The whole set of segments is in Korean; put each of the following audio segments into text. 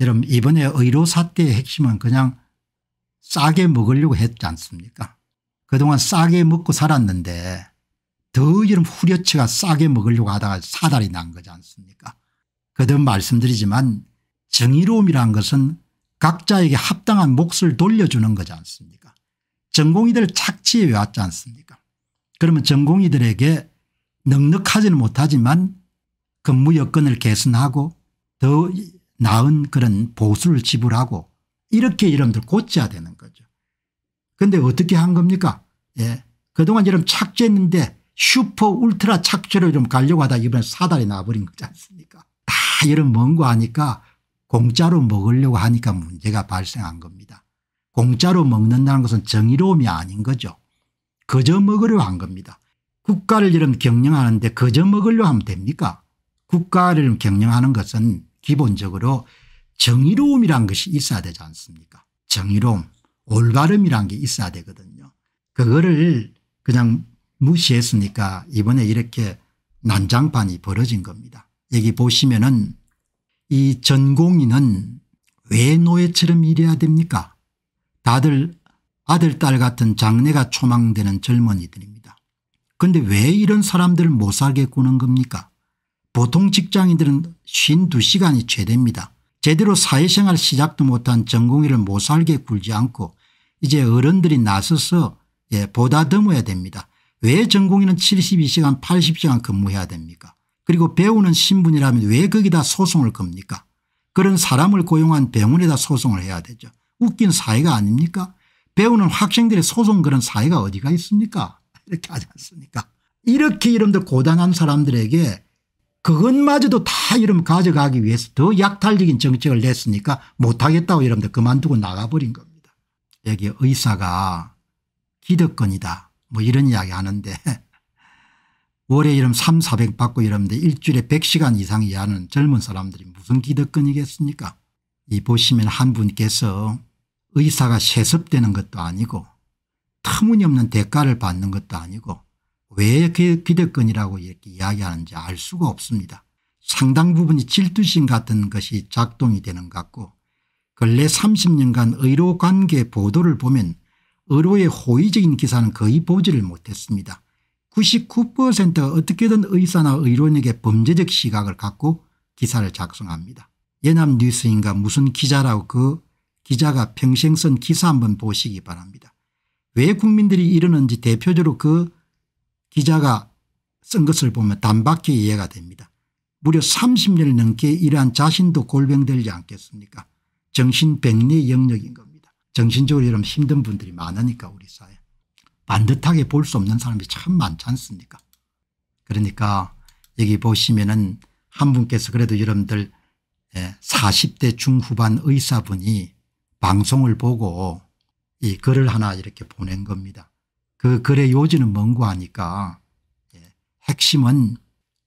여러분 이번에 의료 사태의 핵심은 그냥 싸게 먹으려고 했지 않습니까 그동안 싸게 먹고 살았는데 더 이런 후려치가 싸게 먹으려고 하다가 사달이 난 거지 않습니까 그듭 말씀드리지만 정의로움이란 것은 각자에게 합당한 몫을 돌려주는 거지 않습니까 전공이들 착취해 왔지 않습니까 그러면 전공이들에게 넉넉하지는 못하지만 근무 여건을 개선하고 더 나은 그런 보수를 지불하고 이렇게 여러분들 고쳐야 되는 거죠. 그런데 어떻게 한 겁니까? 예. 그동안 여러분 착죄했는데 슈퍼 울트라 착죄로 좀 가려고 하다 이번에 사달이 나버린 거지 않습니까? 다 이런 먼거 하니까 공짜로 먹으려고 하니까 문제가 발생한 겁니다. 공짜로 먹는다는 것은 정의로움이 아닌 거죠. 거저 먹으려 한 겁니다. 국가를 이름 경영하는데 거저 먹으려 하면 됩니까? 국가를 경영하는 것은 기본적으로 정의로움이란 것이 있어야 되지 않습니까 정의로움 올바름이란 게 있어야 되거든요. 그거를 그냥 무시했으니까 이번에 이렇게 난장판이 벌어진 겁니다. 여기 보시면은 이 전공인은 왜 노예처럼 일해야 됩니까 다들 아들 딸 같은 장래가 초망되는 젊은이들입니다. 근데왜 이런 사람들을 못 살게 꾸는 겁니까 보통 직장인들은 52시간이 최대입니다. 제대로 사회생활 시작도 못한 전공의를 못살게 굴지 않고 이제 어른들이 나서서 예, 보다 드어야 됩니다. 왜 전공의는 72시간 80시간 근무해야 됩니까 그리고 배우는 신분이라면 왜 거기다 소송을 겁니까 그런 사람을 고용한 병원에다 소송을 해야 되죠. 웃긴 사회가 아닙니까 배우는 학생들의 소송 그런 사회가 어디가 있습니까 이렇게 하지 않습니까 이렇게 이름도 고단한 사람들에게 그것마저도 다 이러면 가져가기 위해서 더 약탈적인 정책을 냈으니까 못하겠다고 이러면 그만두고 나가버린 겁니다. 여기 의사가 기득권이다 뭐 이런 이야기 하는데 월에 이러 3, 400 받고 이러는 일주일에 100시간 이상 일하는 젊은 사람들이 무슨 기득권이겠습니까 이 보시면 한 분께서 의사가 세습되는 것도 아니고 터무니없는 대가를 받는 것도 아니고 왜 기득권이라고 이렇게 이야기하는지 알 수가 없습니다. 상당 부분이 질투심 같은 것이 작동이 되는 것 같고 근래 30년간 의료 관계 보도를 보면 의료의 호의적인 기사는 거의 보지를 못했습니다. 99%가 어떻게든 의사나 의료인에게 범죄적 시각을 갖고 기사를 작성합니다. 예남뉴스인가 무슨 기자라고 그 기자가 평생 쓴 기사 한번 보시기 바랍니다. 왜 국민들이 이러는지 대표적으로 그 기자가 쓴 것을 보면 단박에 이해가 됩니다. 무려 30년 넘게 일한 자신도 골병들지 않겠습니까 정신백리 영역인 겁니다. 정신적으로 이런 힘든 분들이 많으니까 우리 사회. 반듯하게 볼 수 없는 사람이 참 많지 않습니까 그러니까 여기 보시면은 한 분께서 그래도 여러분들 40대 예, 중후반 의사분이 방송을 보고 이 글을 하나 이렇게 보낸 겁니다. 그 글의 요지는 멍고하니까 예, 핵심은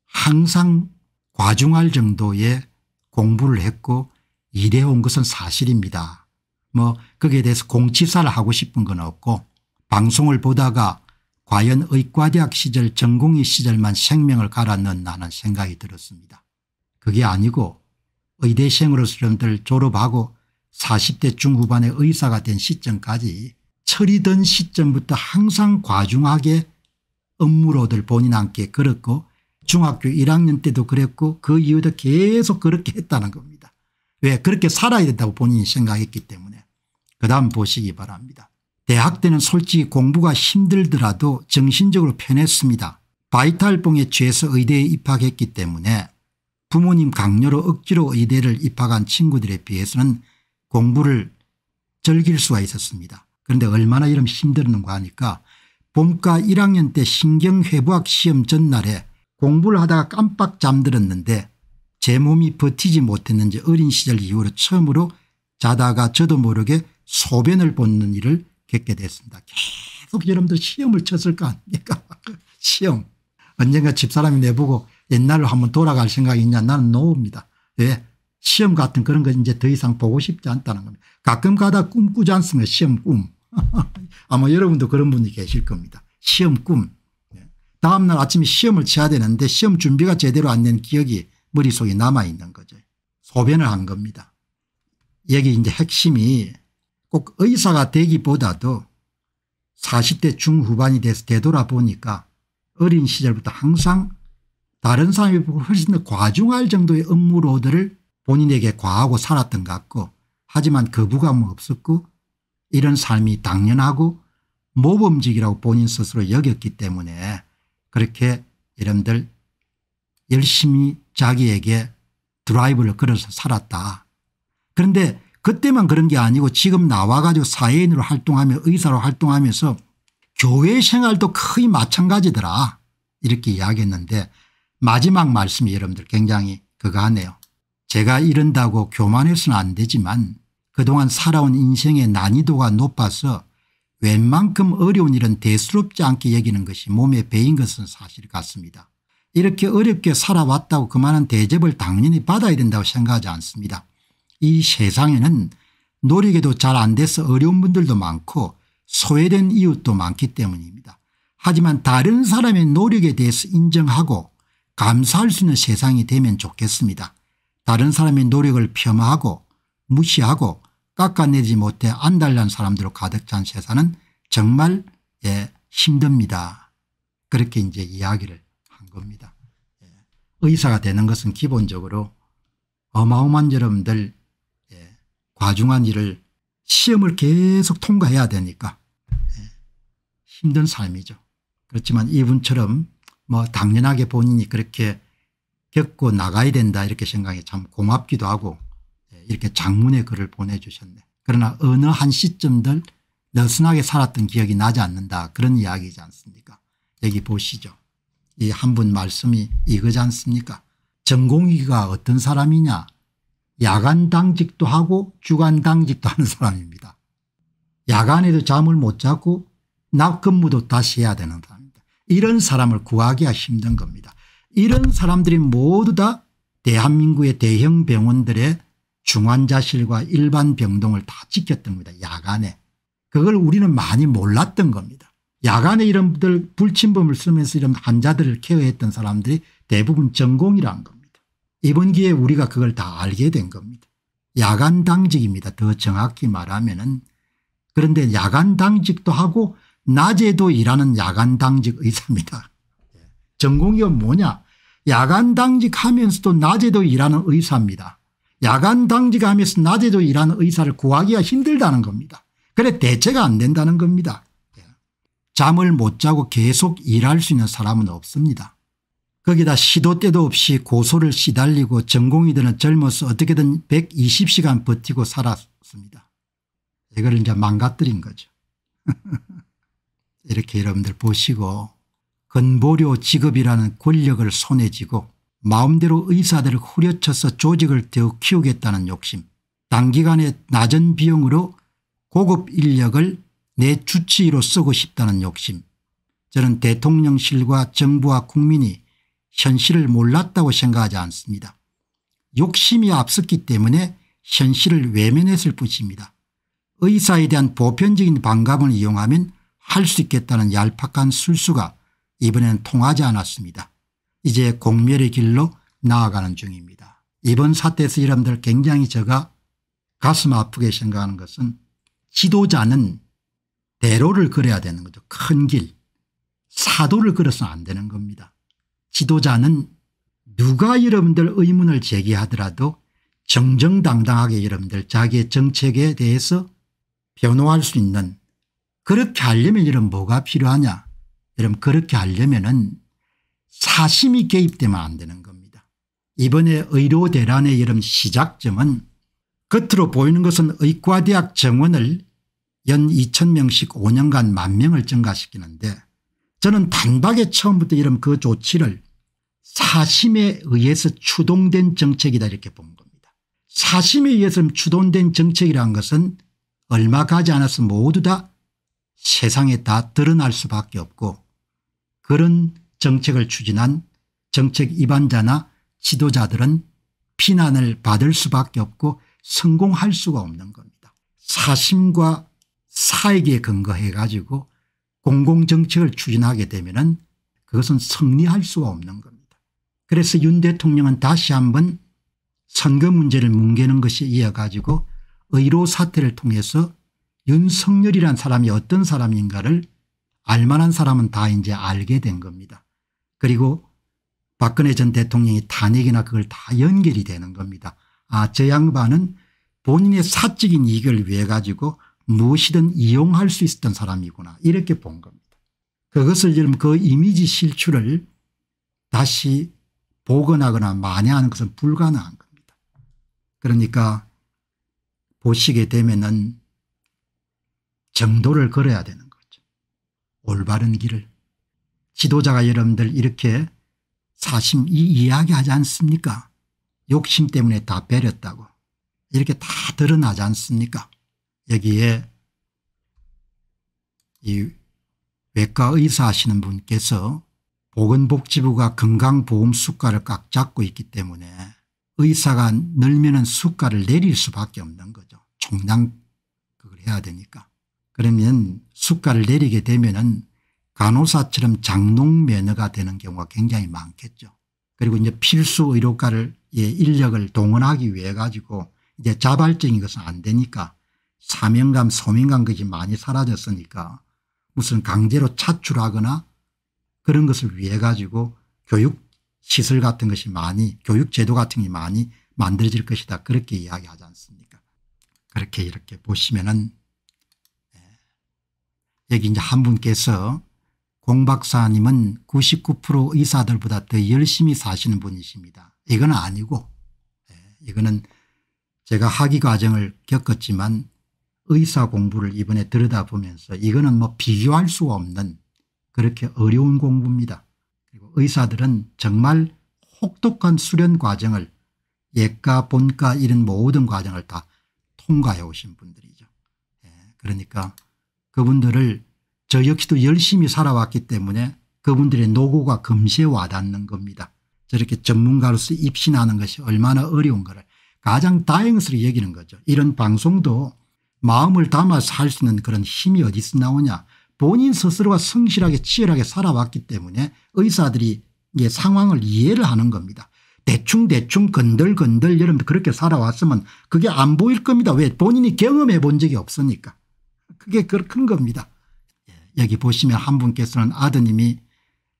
항상 과중할 정도의 공부를 했고 일해온 것은 사실입니다. 뭐 거기에 대해서 공치사를 하고 싶은 건 없고 방송을 보다가 과연 의과대학 시절 전공의 시절만 생명을 갈아넣나 는 생각이 들었습니다. 그게 아니고 의대생으로서 여들 졸업하고 40대 중후반의 의사가 된 시점까지 철이던 시점부터 항상 과중하게 업무로들 본인 함께 그었고 중학교 1학년 때도 그랬고 그 이후도 계속 그렇게 했다는 겁니다. 왜 그렇게 살아야 된다고 본인이 생각했기 때문에 그다음 보시기 바랍니다. 대학 때는 솔직히 공부가 힘들더라도 정신적으로 편했습니다. 바이탈봉에 취해서 의대에 입학했기 때문에 부모님 강요로 억지로 의대를 입학한 친구들에 비해서는 공부를 즐길 수가 있었습니다. 그런데 얼마나 이런 힘들었는가 하니까 봄과 1학년 때 신경회부학 시험 전날에 공부를 하다가 깜빡 잠들었는데 제 몸이 버티지 못했는지 어린 시절 이후로 처음으로 자다가 저도 모르게 소변을 보는 일을 겪게 됐습니다. 계속 여러분들 시험을 쳤을 거 아닙니까 시험 언젠가 집사람이 내보고 옛날로 한번 돌아갈 생각이 있냐 나는 노입니다. 왜 예. 시험 같은 그런 거 이제 더 이상 보고 싶지 않다는 겁니다. 가끔 가다 꿈꾸지 않습니까 시험 꿈. 아마 여러분도 그런 분이 계실 겁니다. 시험 꿈. 네. 다음날 아침에 시험을 쳐야 되는데 시험 준비가 제대로 안 된 기억이 머릿속에 남아있는 거죠. 소변을 한 겁니다. 여기 이제 핵심이 꼭 의사가 되기보다도 40대 중후반이 돼서 되돌아보니까 어린 시절부터 항상 다른 사람이 훨씬 더 과중할 정도의 업무로드를 본인에게 과하고 살았던 것 같고 하지만 거부감은 없었고 이런 삶이 당연하고 모범직이라고 본인 스스로 여겼기 때문에 그렇게 여러분들 열심히 자기에게 드라이브를 걸어서 살았다. 그런데 그때만 그런 게 아니고 지금 나와 가지고 사회인으로 활동하며 의사로 활동하면서 교회 생활도 거의 마찬가지더라 이렇게 이야기했는데 마지막 말씀이 여러분들 굉장히 그거 하네요. 제가 이런다고 교만해서는 안 되지만 그동안 살아온 인생의 난이도가 높아서 웬만큼 어려운 일은 대수롭지 않게 여기는 것이 몸에 배인 것은 사실 같습니다. 이렇게 어렵게 살아왔다고 그만한 대접을 당연히 받아야 된다고 생각하지 않습니다. 이 세상에는 노력에도 잘 안 돼서 어려운 분들도 많고 소외된 이웃도 많기 때문입니다. 하지만 다른 사람의 노력에 대해서 인정하고 감사할 수 있는 세상이 되면 좋겠습니다. 다른 사람의 노력을 폄하하고 무시하고 깎아내지 못해 안달난 사람들로 가득 찬 세상은 정말 예, 힘듭니다. 그렇게 이제 이야기를 한 겁니다. 예. 의사가 되는 것은 기본적으로 어마어마한 여러분들 예, 과중한 일을 시험을 계속 통과해야 되니까 예, 힘든 삶이죠. 그렇지만 이분처럼 뭐 당연하게 본인이 그렇게 겪고 나가야 된다 이렇게 생각이 참 고맙기도 하고 이렇게 장문의 글을 보내주셨네. 그러나 어느 한 시점들 느슨하게 살았던 기억이 나지 않는다 그런 이야기지 않습니까 여기 보시죠. 이 한 분 말씀이 이거지 않습니까 전공의가 어떤 사람이냐 야간 당직도 하고 주간 당직도 하는 사람입니다. 야간에도 잠을 못 자고 낮 근무도 다시 해야 되는 사람입니다. 이런 사람을 구하기가 힘든 겁니다. 이런 사람들이 모두 다 대한민국의 대형 병원들의 중환자실과 일반 병동을 다 지켰던 겁니다. 야간에. 그걸 우리는 많이 몰랐던 겁니다. 야간에 이런 분들 불침범을 쓰면서 이런 환자들을 케어했던 사람들이 대부분 전공이란 겁니다. 이번 기회에 우리가 그걸 다 알게 된 겁니다. 야간 당직입니다. 더 정확히 말하면 은 그런데 야간 당직도 하고 낮에도 일하는 야간 당직 의사입니다. 예. 전공이 뭐냐 야간 당직 하면서도 낮에도 일하는 의사입니다. 야간 당직 하면서 낮에도 일하는 의사를 구하기가 힘들다는 겁니다. 그래 대체가 안 된다는 겁니다. 예. 잠을 못 자고 계속 일할 수 있는 사람은 없습니다. 거기다 시도 때도 없이 고소를 시달리고 전공이들은 젊어서 어떻게든 120시간 버티고 살았습니다. 이걸 이제 망가뜨린 거죠. 이렇게 여러분들 보시고 근보료 직업이라는 권력을 손에 쥐고 마음대로 의사들을 후려쳐서 조직을 더욱 키우겠다는 욕심 단기간에 낮은 비용으로 고급 인력을 내 주치의로 쓰고 싶다는 욕심 저는 대통령실과 정부와 국민이 현실을 몰랐다고 생각하지 않습니다. 욕심이 앞섰기 때문에 현실을 외면했을 뿐입니다. 의사에 대한 보편적인 반감을 이용하면 할 수 있겠다는 얄팍한 술수가 이번에는 통하지 않았습니다. 이제 공멸의 길로 나아가는 중입니다. 이번 사태에서 여러분들 굉장히 제가 가슴 아프게 생각하는 것은 지도자는 대로를 그려야 되는 거죠. 큰 길. 사도를 그려서는 안 되는 겁니다. 지도자는 누가 여러분들 의문을 제기하더라도 정정당당하게 여러분들 자기의 정책에 대해서 변호할 수 있는 그렇게 하려면 여러분 뭐가 필요하냐 여러분 그렇게 하려면 은 사심이 개입되면 안 되는 겁니다. 이번에 의료 대란의 여름 시작점은 겉으로 보이는 것은 의과대학 정원을 연 2천명씩 5년간 만명을 증가시키는데 저는 단박에 처음부터 이런 그 조치를 사심에 의해서 추동된 정책이다 이렇게 본 겁니다. 사심에 의해서 추동된 정책이라는 것은 얼마 가지 않아서 모두 다 세상에 다 드러날 수밖에 없고 그런 정책을 추진한 정책 입안자나 지도자들은 비난을 받을 수밖에 없고 성공할 수가 없는 겁니다. 사심과 사익에 근거해 가지고 공공정책을 추진하게 되면 그것은 승리할 수가 없는 겁니다. 그래서 윤 대통령은 다시 한번 선거 문제를 뭉개는 것이 이어 가지고 의로 사태를 통해서 윤석열이란 사람이 어떤 사람인가를 알만한 사람은 다 이제 알게 된 겁니다. 그리고 박근혜 전 대통령이 탄핵이나 그걸 다 연결이 되는 겁니다. 아, 저 양반은 본인의 사적인 이익을 위해 가지고 무엇이든 이용할 수 있었던 사람이구나 이렇게 본 겁니다. 그것을 지금 그 이미지 실추를 다시 복원하거나 만회하는 것은 불가능한 겁니다. 그러니까 보시게 되면은 정도를 걸어야 되는 거죠. 올바른 길을. 지도자가 여러분들 이렇게 사심 이 이야기 하지 않습니까 욕심 때문에 다 배렸다고 이렇게 다 드러나지 않습니까 여기에 이 외과 의사 하시는 분께서 보건복지부가 건강보험 수가를 꽉 잡고 있기 때문에 의사가 늘면 수가를 내릴 수밖에 없는 거죠. 총량 그걸 해야 되니까. 그러면 수가를 내리게 되면 은 간호사처럼 장롱 매너가 되는 경우가 굉장히 많겠죠. 그리고 이제 필수 의료가를 예, 인력을 동원하기 위해 가지고 이제 자발적인 것은 안 되니까 사명감 소명감 것이 많이 사라졌으니까 무슨 강제로 차출하거나 그런 것을 위해 가지고 교육시설 같은 것이 많이 교육제도 같은 게 많이 만들어질 것이다 그렇게 이야기하지 않습니까 그렇게 이렇게 보시면은 예. 여기 이제 한 분께서 공 박사님은 99% 의사들보다 더 열심히 사시는 분이십니다. 이건 아니고 예, 이거는 제가 학위 과정을 겪었지만 의사 공부를 이번에 들여다보면서 이거는 뭐 비교할 수 없는 그렇게 어려운 공부입니다. 그리고 의사들은 정말 혹독한 수련 과정을 예과 본과 이런 모든 과정을 다 통과해 오신 분들이죠. 예, 그러니까 그분들을 저 역시도 열심히 살아왔기 때문에 그분들의 노고가 금세 와닿는 겁니다. 저렇게 전문가로서 입신하는 것이 얼마나 어려운 거를 가장 다행스럽게 여기는 거죠. 이런 방송도 마음을 담아서 할 수 있는 그런 힘이 어디서 나오냐 본인 스스로가 성실하게 치열하게 살아왔기 때문에 의사들이 상황을 이해를 하는 겁니다. 대충대충 건들건들 여러분 그렇게 살아왔으면 그게 안 보일 겁니다. 왜 본인이 경험해 본 적이 없으니까. 그게 그런 겁니다. 여기 보시면 한 분께서는 아드님이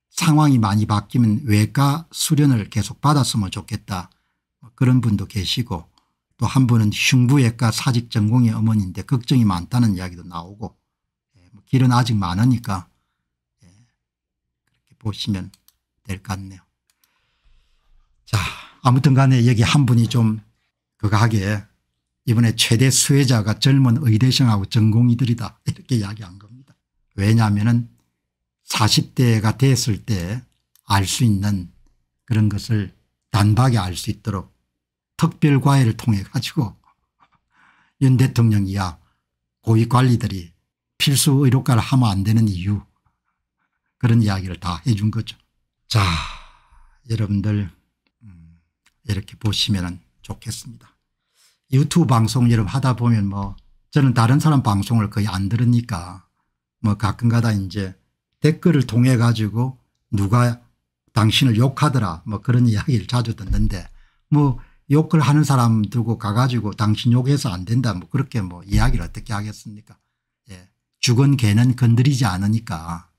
상황이 많이 바뀌면 외과 수련을 계속 받았으면 좋겠다 뭐 그런 분도 계시고 또 한 분은 흉부외과 사직 전공의 어머니인데 걱정이 많다는 이야기도 나오고 예, 뭐 길은 아직 많으니까 예, 그렇게 보시면 될 것 같네요. 자 아무튼 간에 여기 한 분이 좀 그거 하게 이번에 최대 수혜자가 젊은 의대생하고 전공의들이다 이렇게 이야기한 겁니다. 왜냐하면 40대가 됐을 때 알 수 있는 그런 것을 단박에 알 수 있도록 특별과외를 통해 가지고 윤 대통령 이야 고위 관리들이 필수 의료과를 하면 안 되는 이유 그런 이야기를 다 해 준 거죠. 자 여러분들 음, 이렇게 보시면 좋겠습니다. 유튜브 방송 여러분 하다 보면 뭐 저는 다른 사람 방송을 거의 안 들으니까 뭐 가끔가다 이제 댓글을 통해 가지고 누가 당신을 욕하더라 뭐 그런 이야기를 자주 듣는데 뭐 욕을 하는 사람 두고 가가지고 당신 욕해서 안 된다 뭐 그렇게 뭐 이야기를 어떻게 하겠습니까 예. 죽은 개는 건드리지 않으니까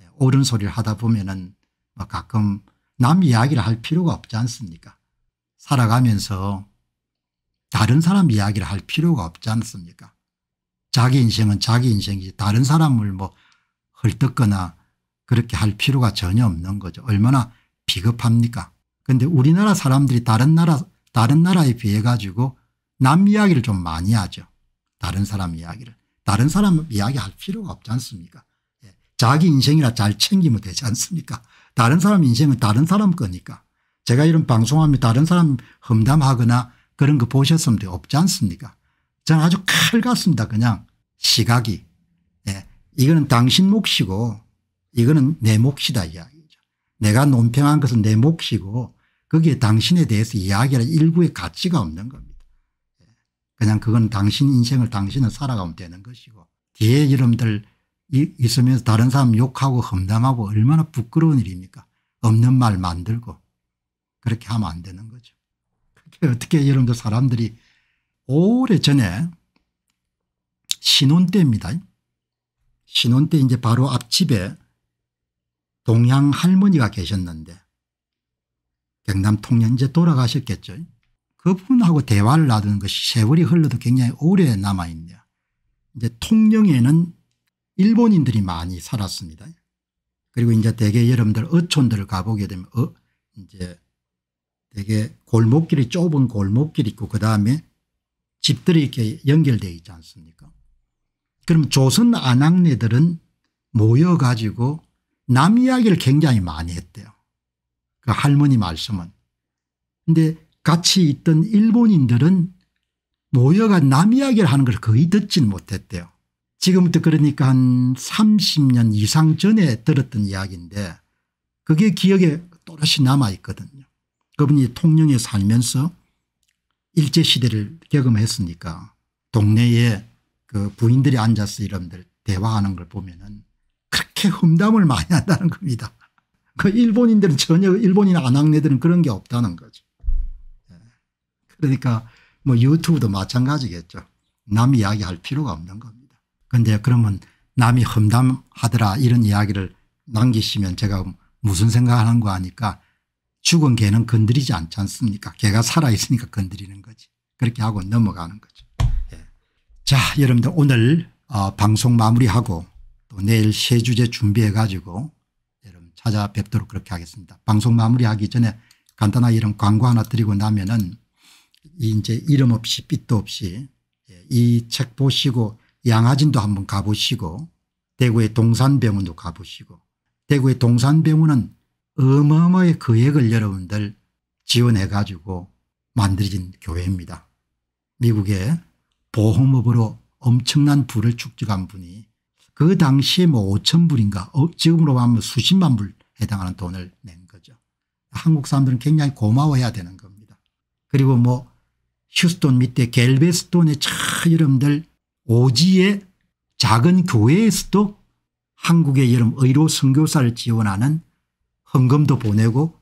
예. 옳은 소리를 하다 보면은 뭐 가끔 남 이야기를 할 필요가 없지 않습니까 살아가면서 다른 사람 이야기를 할 필요가 없지 않습니까 자기 인생은 자기 인생이지 다른 사람을 뭐 헐뜯거나 그렇게 할 필요가 전혀 없는 거죠. 얼마나 비겁합니까 근데 우리나라 사람들이 다른 나라 다른 나라에 비해 가지고 남 이야기를 좀 많이 하죠. 다른 사람 이야기를. 다른 사람 이야기할 필요가 없지 않습니까 예. 자기 인생이라 잘 챙기면 되지 않습니까 다른 사람 인생은 다른 사람 거니까. 제가 이런 방송하면 다른 사람 험담하거나 그런 거 보셨으면 없지 않습니까 저는 아주 칼 같습니다. 그냥 시각이. 예. 이거는 당신 몫이고 이거는 내 몫이다 이야기죠. 내가 논평한 것은 내 몫이고 거기에 당신에 대해서 이야기할 일구의 가치가 없는 겁니다. 예. 그냥 그건 당신 인생을 당신은 살아가면 되는 것이고 뒤에 여러분들 있으면서 다른 사람 욕하고 험담하고 얼마나 부끄러운 일입니까 없는 말 만들고 그렇게 하면 안 되는 거죠. 그게 어떻게 여러분들 사람들이 오래전에 신혼 때입니다. 신혼 때 이제 바로 앞집에 동양 할머니가 계셨는데 경남 통영제 돌아가셨겠죠. 그분하고 대화를 나누는 것이 세월이 흘러도 굉장히 오래 남아있네요. 이제 통영에는 일본인들이 많이 살았습니다. 그리고 이제 대개 여러분들 어촌들을 가보게 되면 어 이제 되게 골목길이 좁은 골목길이 있고 그다음에 집들이 이렇게 연결되어 있지 않습니까 그럼 조선 안악내들은 모여가지고 남 이야기를 굉장히 많이 했대요. 그 할머니 말씀은. 근데 같이 있던 일본인들은 모여가 남 이야기를 하는 걸 거의 듣진 못했대요. 지금부터 그러니까 한 30년 이상 전에 들었던 이야기인데 그게 기억에 또렷이 남아있거든요. 그분이 통영에 살면서 일제시대를 경험했으니까 동네에 그 부인들이 앉아서 이런들 대화하는 걸 보면은 그렇게 험담을 많이 한다는 겁니다. 그 일본인들은 전혀 일본인 안학내들은 그런 게 없다는 거죠. 예. 그러니까 뭐 유튜브도 마찬가지겠죠. 남이 이야기할 필요가 없는 겁니다. 그런데 그러면 남이 험담하더라 이런 이야기를 남기시면 제가 무슨 생각을 하는 거 아니까 죽은 개는 건드리지 않지 않습니까 개가 살아있으니까 건드리는 거지 그렇게 하고 넘어가는 거죠. 예. 자 여러분들 오늘 어, 방송 마무리하고 또 내일 세 주제 준비해 가지고 여러분 찾아뵙도록 그렇게 하겠습니다. 방송 마무리하기 전에 간단하게 이런 광고 하나 드리고 나면은 이제 이름 없이 빛도 없이 예, 이책 보시고 양화진도 한번 가보시고 대구의 동산병원도 가보시고 대구의 동산병원은 어마어마하게 그 액을 여러분들 지원해 가지고 만들어진 교회입니다. 미국의 보험업으로 엄청난 부를 축적한 분이 그 당시에 뭐 5천 불인가 어, 지금으로 하면 수십만 불 해당하는 돈을 낸 거죠. 한국 사람들은 굉장히 고마워해야 되는 겁니다. 그리고 뭐 휴스톤 밑에 겔베스톤의 차 여러분들 오지의 작은 교회에서도 한국의 여름 의료 선교사를 지원하는 헌금도 보내고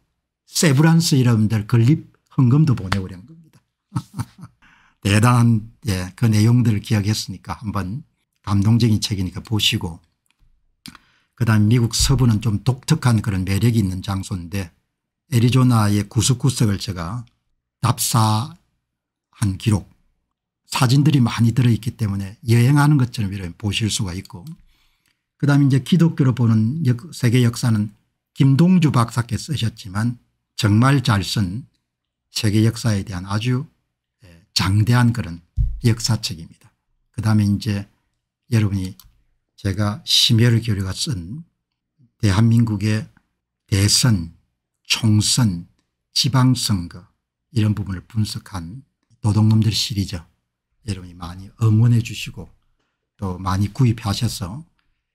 세브란스 이라는 데 건립 헌금도 보내고 이런 겁니다. 대단한 예, 그 내용들을 기억했으니까 한번 감동적인 책이니까 보시고 그다음 미국 서부는 좀 독특한 그런 매력이 있는 장소인데 애리조나의 구석구석을 제가 답사한 기록 사진들이 많이 들어있기 때문에 여행하는 것처럼 이런 보실 수가 있고 그다음에 이제 기독교로 보는 세계 역사는 김동주 박사께서 쓰셨지만 정말 잘 쓴 세계 역사에 대한 아주 예, 장대한 그런 역사책입니다. 그 다음에 이제 여러분이 제가 심혈을 기울가쓴 대한민국의 대선 총선 지방선거 이런 부분을 분석한 노동놈들 시리즈 여러분이 많이 응원해 주시고 또 많이 구입하셔서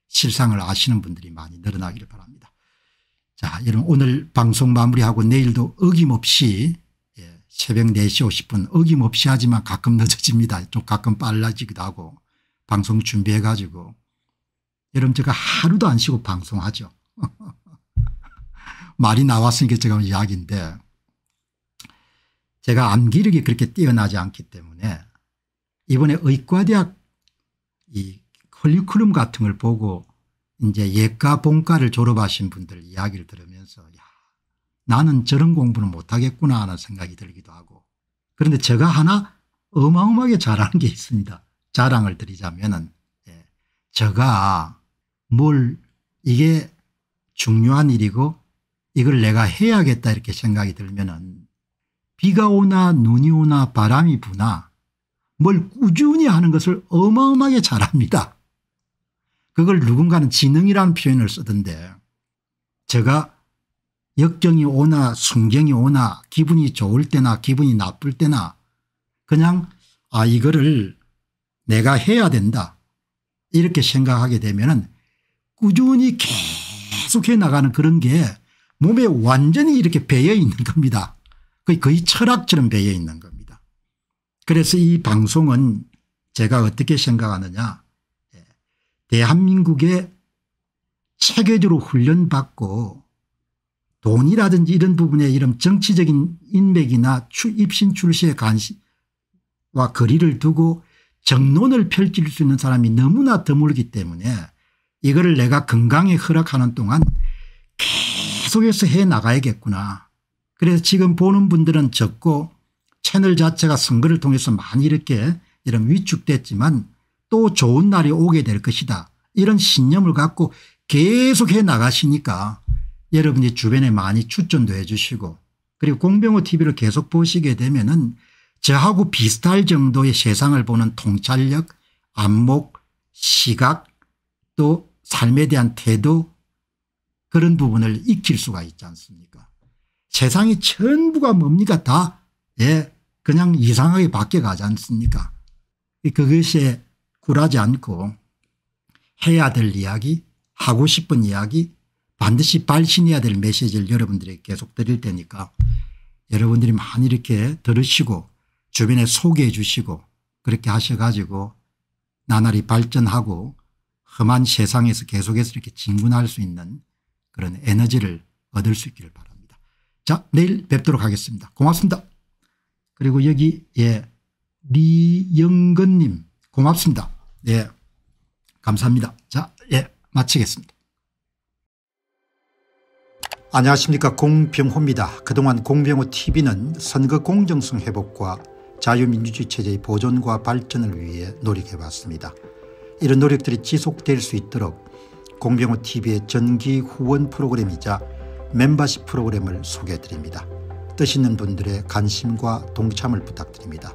실상을 아시는 분들이 많이 늘어나기를 바랍니다. 자, 여러분 오늘 방송 마무리하고 내일도 어김없이 예, 새벽 4시 50분 어김없이 하지만 가끔 늦어집니다. 좀 가끔 빨라지기도 하고 방송 준비해 가지고 여러분 제가 하루도 안 쉬고 방송하죠. 말이 나왔으니까 제가 이야기인데 제가 암기력이 그렇게 뛰어나지 않기 때문에 이번에 의과대학 이 컬리큘럼 같은 걸 보고 이제 예과 본과를 졸업하신 분들 이야기를 들으면서 야 나는 저런 공부는 못하겠구나 하는 생각이 들기도 하고 그런데 제가 하나 어마어마하게 잘하는 게 있습니다. 자랑을 드리자면 은 예, 제가 뭘 이게 중요한 일이고 이걸 내가 해야겠다 이렇게 생각이 들면 은 비가 오나 눈이 오나 바람이 부나 뭘 꾸준히 하는 것을 어마어마하게 잘합니다. 그걸 누군가는 지능이라는 표현을 쓰던데 제가 역경이 오나 순경이 오나 기분이 좋을 때나 기분이 나쁠 때나 그냥 아 이거를 내가 해야 된다 이렇게 생각하게 되면 꾸준히 계속해 나가는 그런 게 몸에 완전히 이렇게 배어 있는 겁니다. 거의, 거의 철학처럼 배어 있는 겁니다. 그래서 이 방송은 제가 어떻게 생각하느냐 대한민국에 체계적으로 훈련받고 돈이라든지 이런 부분에 이런 정치적인 인맥이나 출, 입신 출시에 관심과 거리를 두고 정론을 펼칠 수 있는 사람이 너무나 드물기 때문에 이거를 내가 건강에 허락하는 동안 계속해서 해 나가야겠구나. 그래서 지금 보는 분들은 적고 채널 자체가 선거를 통해서 많이 이렇게 이런 위축됐지만 또 좋은 날이 오게 될 것이다. 이런 신념을 갖고 계속해 나가시니까 여러분이 주변에 많이 추천도 해 주시고 그리고 공병호 TV를 계속 보시게 되면 은 저하고 비슷할 정도의 세상을 보는 통찰력 안목 시각 또 삶에 대한 태도 그런 부분을 익힐 수가 있지 않습니까 세상이 전부가 뭡니까 다 예, 그냥 이상하게 바뀌어가지 않습니까 그것에 굴하지 않고 해야 될 이야기 하고 싶은 이야기 반드시 발신해야 될 메시지를 여러분들에게 계속 드릴 테니까 여러분들이 많이 이렇게 들으시고 주변에 소개해 주시고 그렇게 하셔가지고 나날이 발전하고 험한 세상에서 계속해서 이렇게 진군할 수 있는 그런 에너지를 얻을 수 있기를 바랍니다. 자 내일 뵙도록 하겠습니다. 고맙습니다. 그리고 여기 예 리영근님 고맙습니다. 예. 감사합니다. 자, 예. 마치겠습니다. 안녕하십니까. 공병호입니다. 그동안 공병호 TV는 선거 공정성 회복과 자유민주주의 체제의 보존과 발전을 위해 노력해왔습니다. 이런 노력들이 지속될 수 있도록 공병호 TV의 전기 후원 프로그램이자 멤버십 프로그램을 소개해드립니다. 뜻 있는 분들의 관심과 동참을 부탁드립니다.